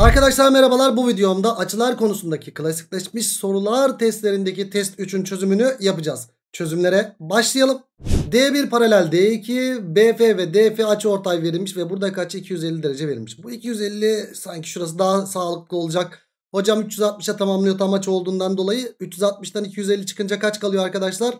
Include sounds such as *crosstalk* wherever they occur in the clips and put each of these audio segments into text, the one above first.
Arkadaşlar merhabalar bu videomda açılar konusundaki klasikleşmiş sorular testlerindeki test 3'ün çözümünü yapacağız. Çözümlere başlayalım. D1 paralel D2 BF ve DF açı ortay verilmiş ve burada açı 250 derece verilmiş. Bu 250 sanki şurası daha sağlıklı olacak. Hocam 360'a tamamlıyor tam açı olduğundan dolayı 360'tan 250 çıkınca kaç kalıyor arkadaşlar?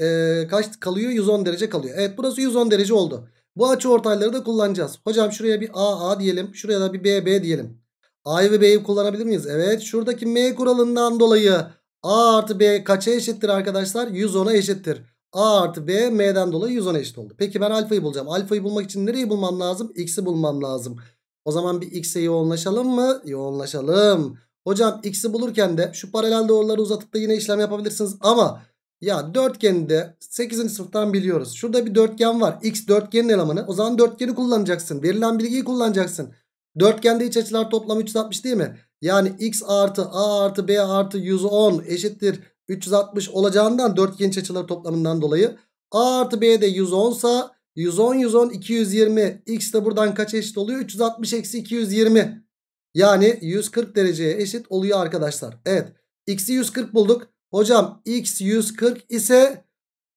Ee, kaç kalıyor? 110 derece kalıyor. Evet burası 110 derece oldu. Bu açı ortayları da kullanacağız. Hocam şuraya bir AA diyelim. Şuraya da bir BB diyelim. A'yı ve B'yi kullanabilir miyiz? Evet. Şuradaki M kuralından dolayı A artı B kaça eşittir arkadaşlar? 110'a eşittir. A artı B M'den dolayı 110'a eşit oldu. Peki ben alfayı bulacağım. Alfayı bulmak için nereyi bulmam lazım? X'i bulmam lazım. O zaman bir X'e yoğunlaşalım mı? Yoğunlaşalım. Hocam X'i bulurken de şu paralel doğruları uzatıp da yine işlem yapabilirsiniz. Ama ya dörtgeni de 8. sınıftan biliyoruz. Şurada bir dörtgen var. X dörtgenin elemanı. O zaman dörtgeni kullanacaksın. Verilen bilgiyi kullanacaksın. Dörtgende iç açılar toplamı 360 değil mi? Yani x artı a artı b artı 110 eşittir 360 olacağından dörtgen iç açılar toplamından dolayı. a artı b de 110 sa 110 110 220 x de buradan kaç eşit oluyor? 360 eksi 220 yani 140 dereceye eşit oluyor arkadaşlar. Evet x'i 140 bulduk. Hocam x 140 ise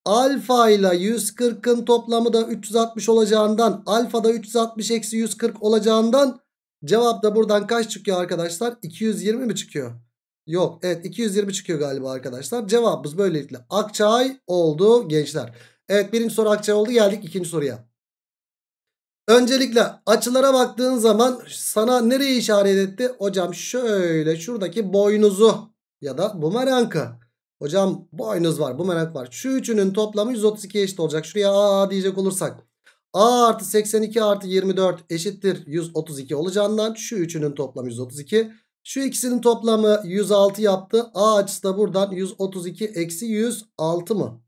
alfa ile 140'ın toplamı da 360 olacağından alfa da 360 eksi 140 olacağından cevap da buradan kaç çıkıyor arkadaşlar? 220 mi çıkıyor? Yok evet 220 çıkıyor galiba arkadaşlar. Cevabımız böylelikle Akçay oldu gençler. Evet birinci soru Akçay oldu geldik ikinci soruya. Öncelikle açılara baktığın zaman sana nereye işaret etti? Hocam şöyle şuradaki boynuzu ya da bumerangı. Hocam bu boynuz var bu merak var. Şu üçünün toplamı 132 eşit olacak. Şuraya a diyecek olursak. A artı 82 artı 24 eşittir 132 olacağından şu üçünün toplamı 132. Şu ikisinin toplamı 106 yaptı. A açısı da buradan 132 eksi 106 mı?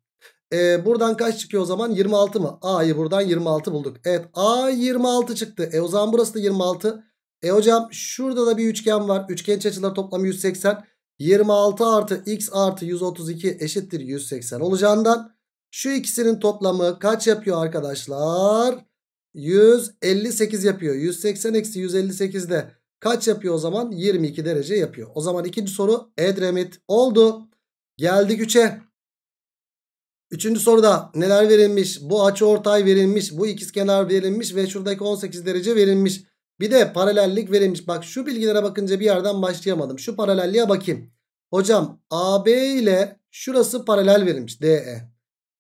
Ee, buradan kaç çıkıyor o zaman? 26 mı? A'yı buradan 26 bulduk. Evet A 26 çıktı. E o zaman burası da 26. E hocam şurada da bir üçgen var. Üçgen açıları toplamı 180. 26 artı x artı 132 eşittir 180 olacağından şu ikisinin toplamı kaç yapıyor arkadaşlar? 158 yapıyor. 180 eksi 158 de kaç yapıyor o zaman? 22 derece yapıyor. O zaman ikinci soru Edremit oldu. Geldik 3'e. Üçüncü soruda neler verilmiş? Bu açı ortay verilmiş. Bu ikizkenar verilmiş ve şuradaki 18 derece verilmiş. Bir de paralellik verilmiş. Bak şu bilgilere bakınca bir yerden başlayamadım. Şu paralelliğe bakayım. Hocam AB ile şurası paralel verilmiş. DE.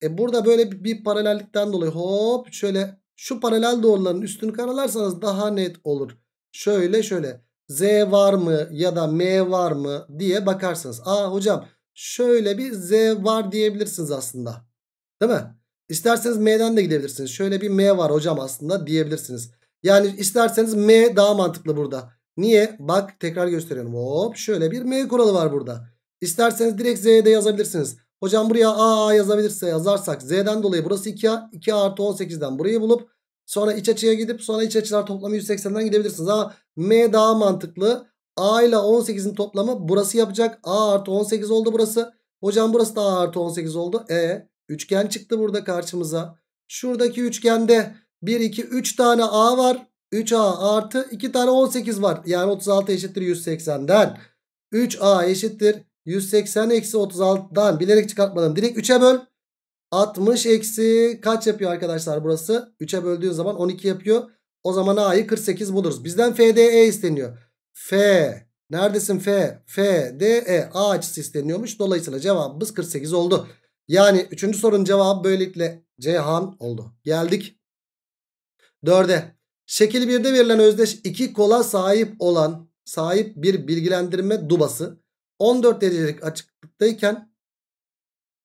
E burada böyle bir paralellikten dolayı hop şöyle şu paralel doğruların üstünü karalarsanız daha net olur. Şöyle şöyle Z var mı ya da M var mı diye bakarsınız. Aa hocam şöyle bir Z var diyebilirsiniz aslında. Değil mi? İsterseniz M'den de gidebilirsiniz. Şöyle bir M var hocam aslında diyebilirsiniz. Yani isterseniz M daha mantıklı burada. Niye? Bak tekrar gösteriyorum. Hop şöyle bir M kuralı var burada. İsterseniz direkt Z'ye de yazabilirsiniz. Hocam buraya A, A yazabilirse yazarsak Z'den dolayı burası 2A. 2A artı 18'den burayı bulup sonra iç açıya gidip sonra iç açılar toplamı 180'den gidebilirsiniz. Ama M daha mantıklı. A ile 18'in toplamı burası yapacak. A artı 18 oldu burası. Hocam burası da A artı 18 oldu. E üçgen çıktı burada karşımıza. Şuradaki üçgende 1, 2, 3 tane A var. 3A artı 2 tane 18 var. Yani 36 eşittir 180'den. 3A eşittir 180 eksi 36'dan bilerek çıkartmadım. Direkt 3'e böl. 60 eksi kaç yapıyor arkadaşlar burası? 3'e böldüğün zaman 12 yapıyor. O zaman A'yı 48 buluruz. Bizden FDE isteniyor. F neredesin F? FDE A açısı isteniyormuş. Dolayısıyla cevabımız 48 oldu. Yani 3. sorunun cevabı böylelikle Cihan oldu. Geldik Dörde şekil 1'de verilen özdeş iki kola sahip olan sahip bir bilgilendirme dubası 14 derecelik açıklıktayken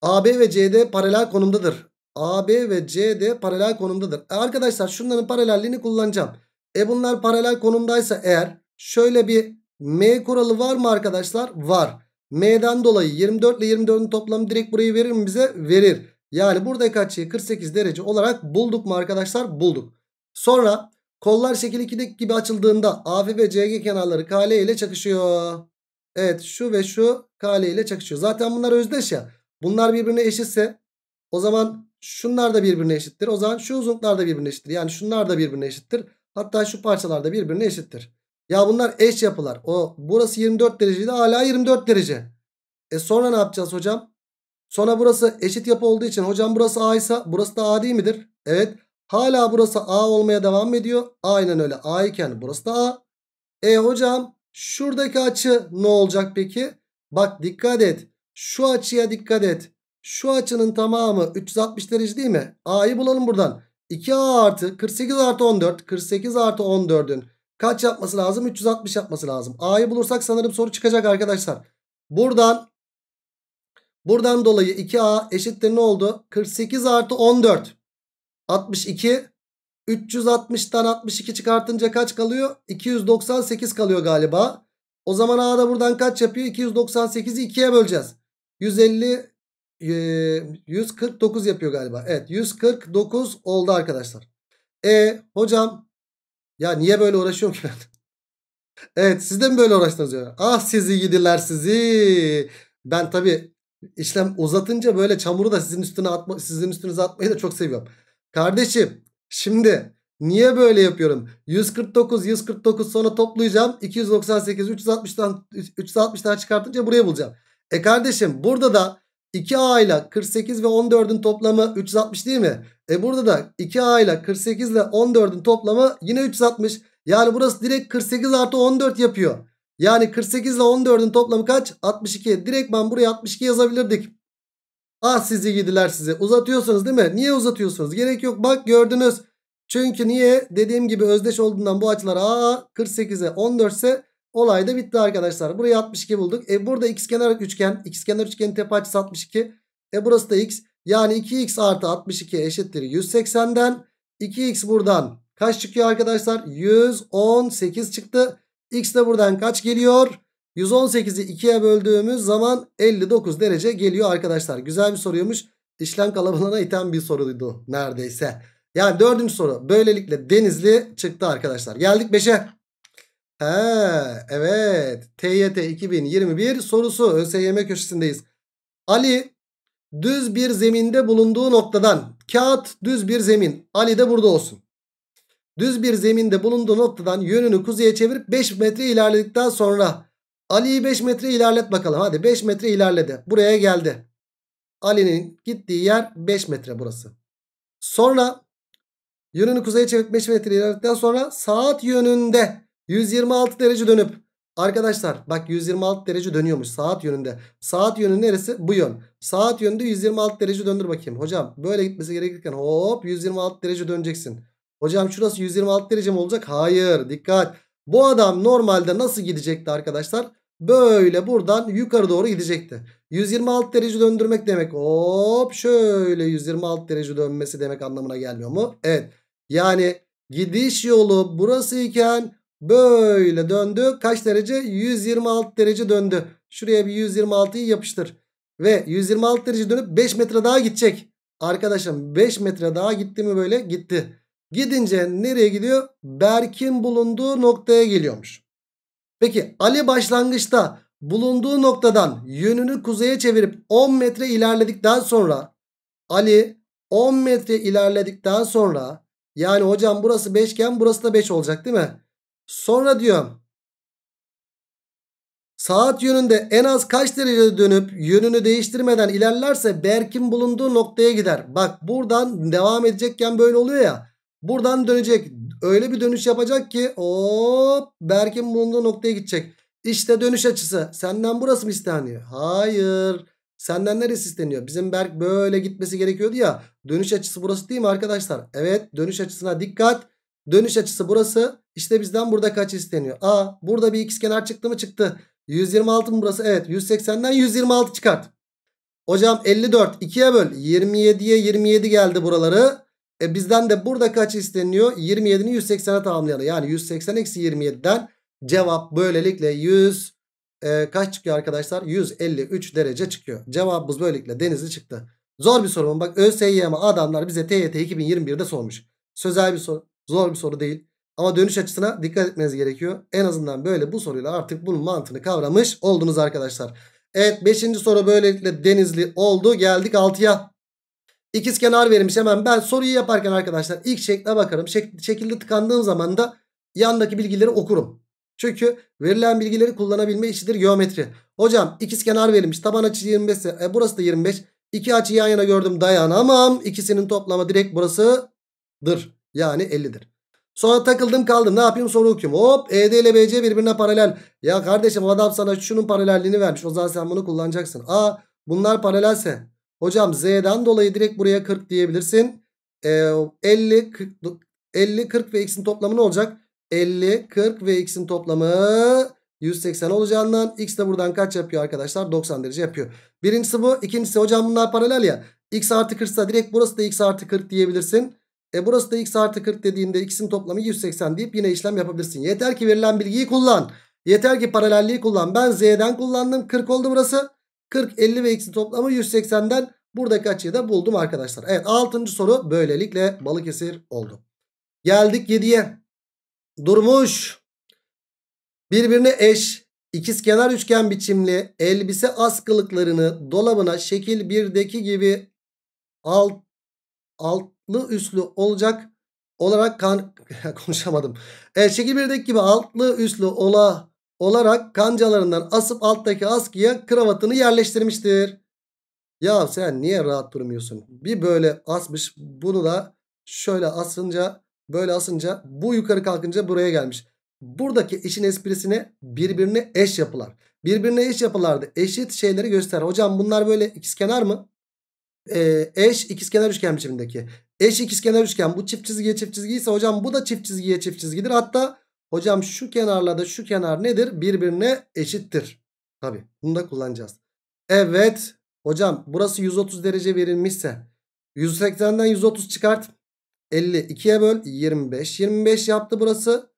AB ve CD paralel konumdadır. AB ve CD paralel konumdadır. E arkadaşlar şunların paralelliğini kullanacağım. E bunlar paralel konumdaysa eğer şöyle bir M kuralı var mı arkadaşlar? Var. M'den dolayı 24 ile 24'ün toplamı direkt burayı verir mi bize? Verir. Yani buradaki açıyı 48 derece olarak bulduk mu arkadaşlar? Bulduk. Sonra kollar şekil 2'deki gibi açıldığında AF ve CG kenarları KL ile çakışıyor. Evet şu ve şu KL ile çakışıyor. Zaten bunlar özdeş ya. Bunlar birbirine eşitse o zaman şunlar da birbirine eşittir. O zaman şu uzunluklar da birbirine eşittir. Yani şunlar da birbirine eşittir. Hatta şu parçalar da birbirine eşittir. Ya bunlar eş yapılar. O burası 24 dereceydi hala 24 derece. E sonra ne yapacağız hocam? Sonra burası eşit yapı olduğu için hocam burası A ise burası da A değil midir? Evet. Hala burası A olmaya devam ediyor. Aynen öyle A iken burası da A. E hocam şuradaki açı ne olacak peki? Bak dikkat et. Şu açıya dikkat et. Şu açının tamamı 360 derece değil mi? A'yı bulalım buradan. 2A artı 48 artı 14. 48 artı 14'ün kaç yapması lazım? 360 yapması lazım. A'yı bulursak sanırım soru çıkacak arkadaşlar. Buradan buradan dolayı 2A eşittir ne oldu? 48 artı 14. 62 360'tan 62 çıkartınca kaç kalıyor? 298 kalıyor galiba. O zaman A da buradan kaç yapıyor? 298'i 2'ye böleceğiz. 150 149 e, yapıyor galiba. Evet 149 oldu arkadaşlar. E hocam ya niye böyle uğraşıyorum ki ben? *laughs* evet siz de mi böyle uğraştınız ya? Ah sizi gidiler sizi. Ben tabi işlem uzatınca böyle çamuru da sizin üstüne atma, sizin üstünüze atmayı da çok seviyorum. Kardeşim şimdi niye böyle yapıyorum? 149 149 sonra toplayacağım. 298 360'dan 360'dan çıkartınca buraya bulacağım. E kardeşim burada da 2A ile 48 ve 14'ün toplamı 360 değil mi? E burada da 2A ile 48 ile 14'ün toplamı yine 360. Yani burası direkt 48 artı 14 yapıyor. Yani 48 ile 14'ün toplamı kaç? 62. Direkt ben buraya 62 yazabilirdik. Ah sizi yediler size. Uzatıyorsunuz değil mi? Niye uzatıyorsunuz? Gerek yok. Bak gördünüz. Çünkü niye? Dediğim gibi özdeş olduğundan bu açılar A 48'e 14 ise olay da bitti arkadaşlar. Buraya 62 bulduk. E burada x kenar üçgen. x kenar üçgenin tepe açısı 62. E burası da x. Yani 2x artı 62 eşittir 180'den. 2x buradan kaç çıkıyor arkadaşlar? 118 çıktı. X de buradan kaç geliyor? 118'i 2'ye böldüğümüz zaman 59 derece geliyor arkadaşlar. Güzel bir soruymuş. İşlem kalabalığına iten bir soruydu neredeyse. Yani dördüncü soru. Böylelikle Denizli çıktı arkadaşlar. Geldik 5'e. He, evet. TYT 2021 sorusu. ÖSYM köşesindeyiz. Ali düz bir zeminde bulunduğu noktadan kağıt düz bir zemin. Ali de burada olsun. Düz bir zeminde bulunduğu noktadan yönünü kuzeye çevirip 5 metre ilerledikten sonra Ali'yi 5 metre ilerlet bakalım. Hadi 5 metre ilerledi. Buraya geldi. Ali'nin gittiği yer 5 metre burası. Sonra yönünü kuzeye çevirip 5 metre ilerledikten sonra saat yönünde 126 derece dönüp arkadaşlar bak 126 derece dönüyormuş saat yönünde. Saat yönü neresi? Bu yön. Saat yönünde 126 derece döndür bakayım. Hocam böyle gitmesi gerekirken hop 126 derece döneceksin. Hocam şurası 126 derece mi olacak? Hayır dikkat. Bu adam normalde nasıl gidecekti arkadaşlar? Böyle buradan yukarı doğru gidecekti. 126 derece döndürmek demek. Hop şöyle 126 derece dönmesi demek anlamına gelmiyor mu? Evet. Yani gidiş yolu burası iken böyle döndü. Kaç derece? 126 derece döndü. Şuraya bir 126'yı yapıştır. Ve 126 derece dönüp 5 metre daha gidecek. Arkadaşım 5 metre daha gitti mi böyle? Gitti. Gidince nereye gidiyor? Berk'in bulunduğu noktaya geliyormuş. Peki Ali başlangıçta bulunduğu noktadan yönünü kuzeye çevirip 10 metre ilerledikten sonra Ali 10 metre ilerledikten sonra yani hocam burası 5 iken burası da 5 olacak değil mi? Sonra diyor saat yönünde en az kaç derecede dönüp yönünü değiştirmeden ilerlerse Berk'in bulunduğu noktaya gider. Bak buradan devam edecekken böyle oluyor ya. Buradan dönecek. Öyle bir dönüş yapacak ki hop Berk'in bulunduğu noktaya gidecek. İşte dönüş açısı. Senden burası mı isteniyor? Hayır. Senden neresi isteniyor? Bizim Berk böyle gitmesi gerekiyordu ya. Dönüş açısı burası değil mi arkadaşlar? Evet dönüş açısına dikkat. Dönüş açısı burası. İşte bizden burada kaç isteniyor? A burada bir ikizkenar çıktı mı çıktı. 126 mı burası? Evet 180'den 126 çıkart. Hocam 54 2'ye böl. 27'ye 27 geldi buraları. E bizden de burada kaç isteniyor? 27'nin 180'e tamamlayanı. Yani 180 eksi 27'den cevap böylelikle 100 e, kaç çıkıyor arkadaşlar? 153 derece çıkıyor. Cevabımız böylelikle denizli çıktı. Zor bir soru. mu? Bak ÖSYM adamlar bize TYT 2021'de sormuş. Sözel bir soru. Zor bir soru değil. Ama dönüş açısına dikkat etmeniz gerekiyor. En azından böyle bu soruyla artık bunun mantığını kavramış oldunuz arkadaşlar. Evet 5. soru böylelikle denizli oldu. Geldik 6'ya. İkiz kenar verilmiş hemen ben soruyu yaparken arkadaşlar ilk şekle bakarım. Şek şekilde tıkandığım zaman da yandaki bilgileri okurum. Çünkü verilen bilgileri kullanabilme işidir geometri. Hocam ikiz kenar verilmiş taban açı 25 e, burası da 25. İki açı yan yana gördüm dayanamam. İkisinin toplama direkt burasıdır. Yani 50'dir. Sonra takıldım kaldım. Ne yapayım soru okuyayım. Hop ED ile BC birbirine paralel. Ya kardeşim adam sana şunun paralelliğini vermiş. O zaman sen bunu kullanacaksın. Aa bunlar paralelse Hocam Z'den dolayı direkt buraya 40 diyebilirsin. Ee, 50, 40, 50, 40 ve x'in toplamı ne olacak? 50, 40 ve x'in toplamı 180 olacağından x de buradan kaç yapıyor arkadaşlar? 90 derece yapıyor. Birincisi bu. ikincisi hocam bunlar paralel ya. x artı 40 ise direkt burası da x artı 40 diyebilirsin. E burası da x artı 40 dediğinde x'in toplamı 180 deyip yine işlem yapabilirsin. Yeter ki verilen bilgiyi kullan. Yeter ki paralelliği kullan. Ben z'den kullandım. 40 oldu burası. 40, 50 ve x'in toplamı 180'den buradaki açıyı da buldum arkadaşlar. Evet 6. soru böylelikle Balıkesir oldu. Geldik 7'ye. Durmuş. Birbirine eş İkiz kenar üçgen biçimli elbise askılıklarını dolabına şekil 1'deki gibi alt, altlı üstlü olacak olarak kan *laughs* konuşamadım. Evet şekil 1'deki gibi altlı üstlü ola olarak kancalarından asıp alttaki askıya kravatını yerleştirmiştir. Ya sen niye rahat durmuyorsun? Bir böyle asmış bunu da şöyle asınca böyle asınca bu yukarı kalkınca buraya gelmiş. Buradaki işin esprisine birbirine eş yapılar. Birbirine eş yapılardı. eşit şeyleri göster. Hocam bunlar böyle ikizkenar mı? Ee, eş ikizkenar üçgen biçimindeki. Eş ikizkenar üçgen bu çift çizgiye çift çizgiyse hocam bu da çift çizgiye çift çizgidir. Hatta Hocam şu kenarla da şu kenar nedir? Birbirine eşittir. Tabi bunu da kullanacağız. Evet hocam burası 130 derece verilmişse 180'den 130 çıkart. 50 2'ye böl 25. 25 yaptı burası.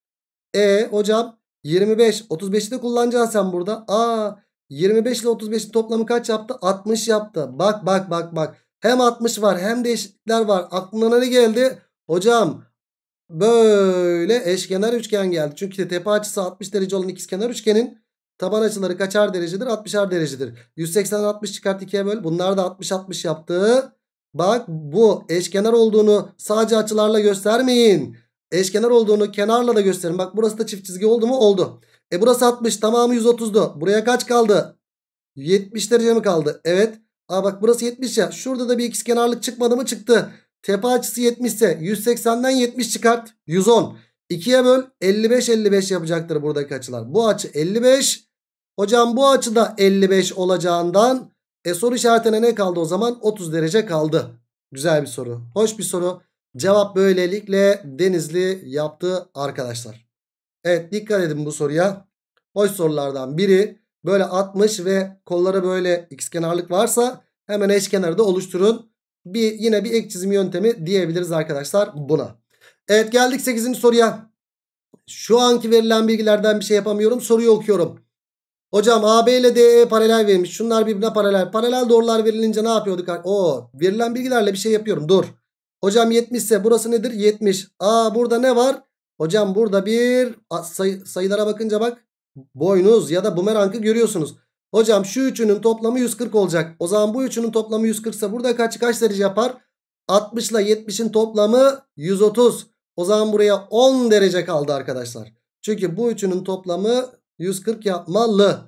E hocam 25 35'i de kullanacaksın sen burada. Aa 25 ile 35'in toplamı kaç yaptı? 60 yaptı. Bak bak bak bak. Hem 60 var hem değişiklikler var. Aklına ne geldi? Hocam böyle eşkenar üçgen geldi. Çünkü tepe açısı 60 derece olan ikizkenar üçgenin taban açıları kaçar derecedir? 60'ar derecedir. 180 60 çıkart ikiye böl. Bunlar da 60-60 yaptı. Bak bu eşkenar olduğunu sadece açılarla göstermeyin. Eşkenar olduğunu kenarla da gösterin. Bak burası da çift çizgi oldu mu? Oldu. E burası 60 tamamı 130'du. Buraya kaç kaldı? 70 derece mi kaldı? Evet. Aa bak burası 70 ya. Şurada da bir ikizkenarlık çıkmadı mı? Çıktı. Tepe açısı 70 ise 180'den 70 çıkart. 110. 2'ye böl 55 55 yapacaktır buradaki açılar. Bu açı 55. Hocam bu açı da 55 olacağından e soru işaretine ne kaldı o zaman? 30 derece kaldı. Güzel bir soru. Hoş bir soru. Cevap böylelikle Denizli yaptı arkadaşlar. Evet dikkat edin bu soruya. hoş sorulardan biri böyle 60 ve kolları böyle x kenarlık varsa hemen da oluşturun. Bir, yine bir ek çizim yöntemi diyebiliriz arkadaşlar buna. Evet geldik 8. soruya. Şu anki verilen bilgilerden bir şey yapamıyorum. Soruyu okuyorum. Hocam AB ile DE paralel verilmiş. Şunlar birbirine paralel. Paralel doğrular verilince ne yapıyorduk? O verilen bilgilerle bir şey yapıyorum. Dur. Hocam 70 ise burası nedir? 70. Aa burada ne var? Hocam burada bir sayı, sayılara bakınca bak. Boynuz ya da bumerangı görüyorsunuz. Hocam şu üçünün toplamı 140 olacak. O zaman bu üçünün toplamı 140 ise burada kaç kaç derece yapar? 60 ile 70'in toplamı 130. O zaman buraya 10 derece kaldı arkadaşlar. Çünkü bu üçünün toplamı 140 yapmalı.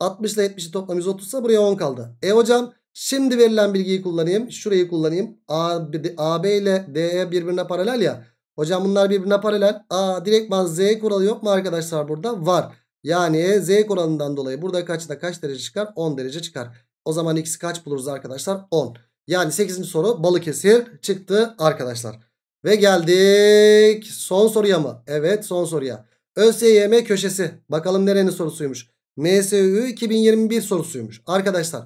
60 ile 70'in toplamı 130 ise buraya 10 kaldı. E hocam şimdi verilen bilgiyi kullanayım. Şurayı kullanayım. A, AB ile DE birbirine paralel ya. Hocam bunlar birbirine paralel. A direktman Z kuralı yok mu arkadaşlar burada? Var. Yani z oranından dolayı burada kaçta kaç derece çıkar? 10 derece çıkar. O zaman x'i kaç buluruz arkadaşlar? 10. Yani 8. soru Balıkesir çıktı arkadaşlar. Ve geldik son soruya mı? Evet son soruya. ÖSYM köşesi. Bakalım nerenin sorusuymuş? MSÜ 2021 sorusuymuş. Arkadaşlar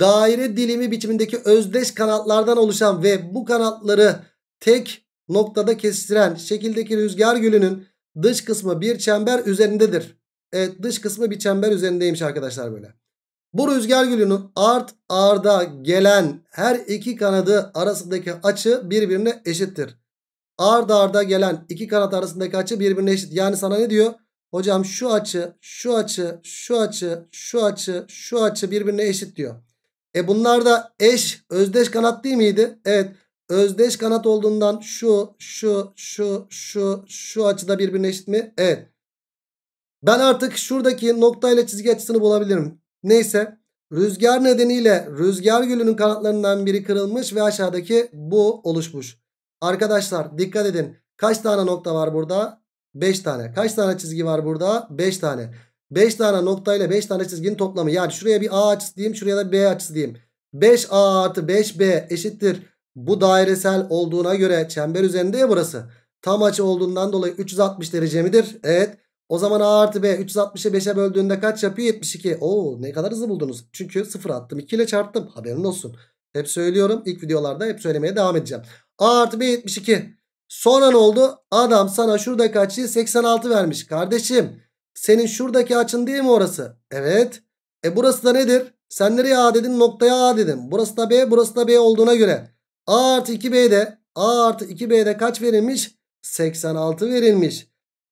daire dilimi biçimindeki özdeş kanatlardan oluşan ve bu kanatları tek noktada kestiren şekildeki rüzgar gülünün dış kısmı bir çember üzerindedir. Evet dış kısmı bir çember üzerindeymiş arkadaşlar böyle. Bu rüzgar gülünün art arda gelen her iki kanadı arasındaki açı birbirine eşittir. Ard arda gelen iki kanat arasındaki açı birbirine eşit. Yani sana ne diyor? Hocam şu açı, şu açı, şu açı, şu açı, şu açı birbirine eşit diyor. E bunlar da eş, özdeş kanat değil miydi? Evet. Özdeş kanat olduğundan şu, şu, şu, şu, şu açıda birbirine eşit mi? Evet. Ben artık şuradaki noktayla çizgi açısını bulabilirim. Neyse rüzgar nedeniyle rüzgar gülünün kanatlarından biri kırılmış ve aşağıdaki bu oluşmuş. Arkadaşlar dikkat edin. Kaç tane nokta var burada? 5 tane. Kaç tane çizgi var burada? 5 tane. 5 tane noktayla 5 tane çizginin toplamı. Yani şuraya bir A açısı diyeyim. Şuraya da B açısı diyeyim. 5A artı 5B eşittir. Bu dairesel olduğuna göre çember üzerinde ya burası. Tam açı olduğundan dolayı 360 derece midir? Evet. O zaman A artı B 360'ı 5'e böldüğünde kaç yapıyor? 72. Oo ne kadar hızlı buldunuz. Çünkü 0 attım 2 ile çarptım. Haberin olsun. Hep söylüyorum. İlk videolarda hep söylemeye devam edeceğim. A artı B 72. Sonra ne oldu? Adam sana şurada açıyı 86 vermiş. Kardeşim senin şuradaki açın değil mi orası? Evet. E burası da nedir? Sen nereye A dedin? Noktaya A dedin. Burası da B, burası da B olduğuna göre. A artı 2B'de A artı 2B'de kaç verilmiş? 86 verilmiş.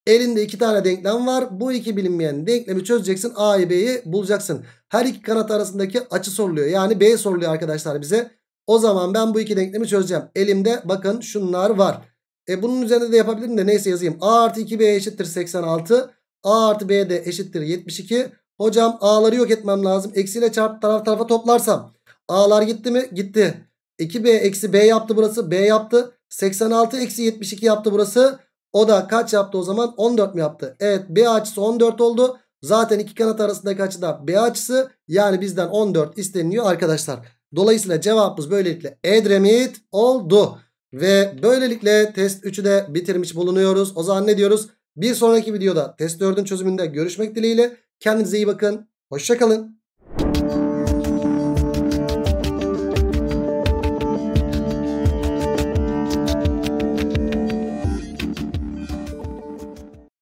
Elinde iki tane denklem var. Bu iki bilinmeyen denklemi çözeceksin. A'yı B'yi bulacaksın. Her iki kanat arasındaki açı soruluyor. Yani B soruluyor arkadaşlar bize. O zaman ben bu iki denklemi çözeceğim. Elimde bakın şunlar var. E bunun üzerinde de yapabilirim de neyse yazayım. A artı 2B eşittir 86. A artı B de eşittir 72. Hocam A'ları yok etmem lazım. Eksiyle çarp taraf tarafa toplarsam. A'lar gitti mi? Gitti. 2B eksi B yaptı burası. B yaptı. 86 eksi 72 yaptı burası. O da kaç yaptı o zaman? 14 mi yaptı? Evet B açısı 14 oldu. Zaten iki kanat arasındaki açı da B açısı. Yani bizden 14 isteniyor arkadaşlar. Dolayısıyla cevabımız böylelikle Edremit oldu. Ve böylelikle test 3'ü de bitirmiş bulunuyoruz. O zaman ne diyoruz? Bir sonraki videoda test 4'ün çözümünde görüşmek dileğiyle. Kendinize iyi bakın. Hoşçakalın.